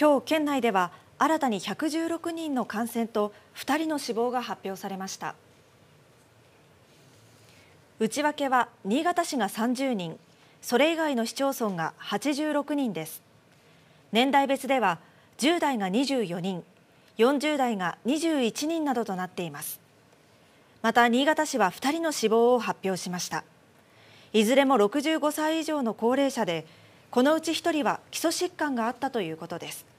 今日県内では新たに116人の感染と2人の死亡が発表されました内訳は新潟市が30人それ以外の市町村が86人です年代別では10代が24人40代が21人などとなっていますまた新潟市は2人の死亡を発表しましたいずれも65歳以上の高齢者でこのうち1人は基礎疾患があったということです。